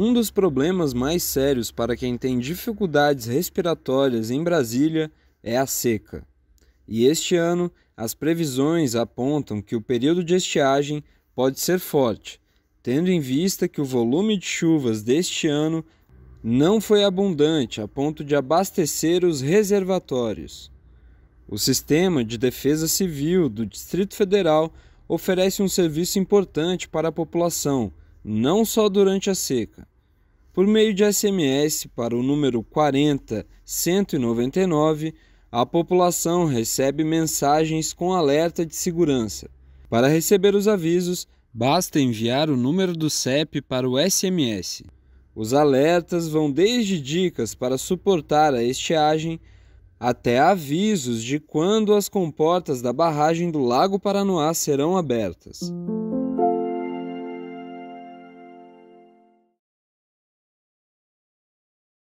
Um dos problemas mais sérios para quem tem dificuldades respiratórias em Brasília é a seca. E este ano, as previsões apontam que o período de estiagem pode ser forte, tendo em vista que o volume de chuvas deste ano não foi abundante a ponto de abastecer os reservatórios. O Sistema de Defesa Civil do Distrito Federal oferece um serviço importante para a população não só durante a seca. Por meio de SMS para o número 40199, a população recebe mensagens com alerta de segurança. Para receber os avisos, basta enviar o número do CEP para o SMS. Os alertas vão desde dicas para suportar a estiagem até avisos de quando as comportas da barragem do Lago Paranoá serão abertas.